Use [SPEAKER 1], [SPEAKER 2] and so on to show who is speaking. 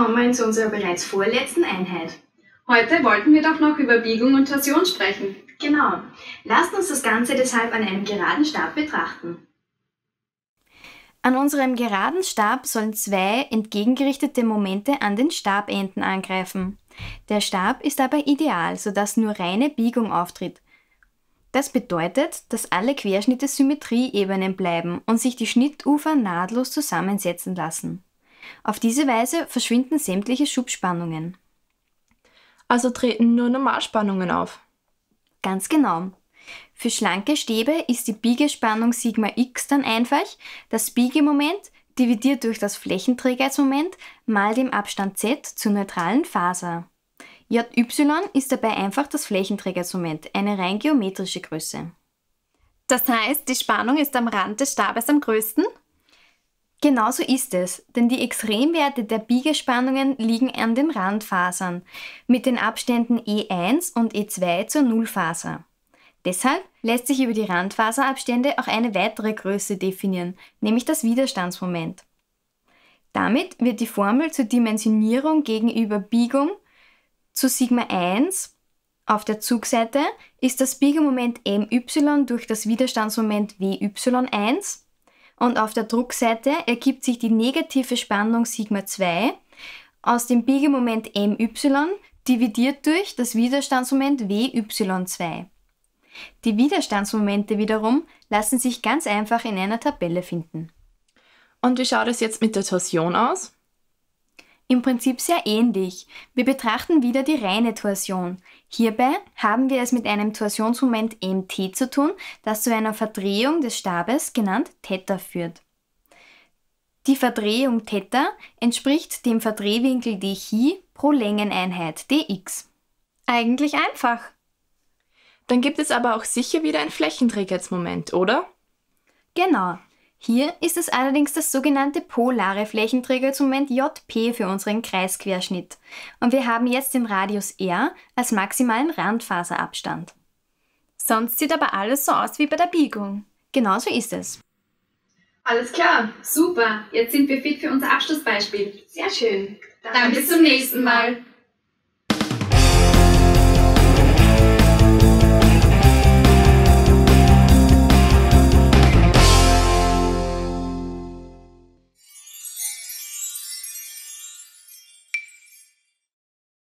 [SPEAKER 1] willkommen zu unserer bereits vorletzten Einheit. Heute wollten wir doch noch über Biegung und Torsion sprechen. Genau. Lasst uns das Ganze deshalb an einem geraden Stab betrachten. An unserem geraden Stab sollen zwei entgegengerichtete Momente an den Stabenden angreifen. Der Stab ist dabei ideal, sodass nur reine Biegung auftritt. Das bedeutet, dass alle Querschnitte Symmetrieebenen bleiben und sich die Schnittufer nahtlos zusammensetzen lassen. Auf diese Weise verschwinden sämtliche Schubspannungen. Also treten nur Normalspannungen auf. Ganz genau. Für schlanke Stäbe ist die Biegespannung Sigma X dann einfach das Biegemoment dividiert durch das Flächenträgermoment mal dem Abstand z zur neutralen Faser. JY ist dabei einfach das Flächenträgermoment, eine rein geometrische Größe. Das heißt, die Spannung ist am Rand des Stabes am größten Genauso ist es, denn die Extremwerte der Biegespannungen liegen an den Randfasern mit den Abständen E1 und E2 zur Nullfaser. Deshalb lässt sich über die Randfaserabstände auch eine weitere Größe definieren, nämlich das Widerstandsmoment. Damit wird die Formel zur Dimensionierung gegenüber Biegung zu Sigma 1 auf der Zugseite ist das Biegemoment my durch das Widerstandsmoment Wy1 und auf der Druckseite ergibt sich die negative Spannung Sigma 2 aus dem Biegemoment MY dividiert durch das Widerstandsmoment WY2. Die Widerstandsmomente wiederum lassen sich ganz einfach in einer Tabelle finden. Und wie schaut es jetzt mit der Torsion aus? Im Prinzip sehr ähnlich. Wir betrachten wieder die reine Torsion. Hierbei haben wir es mit einem Torsionsmoment MT zu tun, das zu einer Verdrehung des Stabes, genannt Theta, führt. Die Verdrehung Theta entspricht dem Verdrehwinkel dχ pro Längeneinheit dx. Eigentlich einfach. Dann gibt es aber auch sicher wieder ein Flächenträgheitsmoment, oder? Genau, hier ist es allerdings das sogenannte polare Flächenträgerzument JP für unseren Kreisquerschnitt und wir haben jetzt den Radius R als maximalen Randfaserabstand. Sonst sieht aber alles so aus wie bei der Biegung. Genauso ist es. Alles klar, super. Jetzt sind wir fit für unser Abschlussbeispiel. Sehr schön. Dann, Dann bis zum nächsten Mal.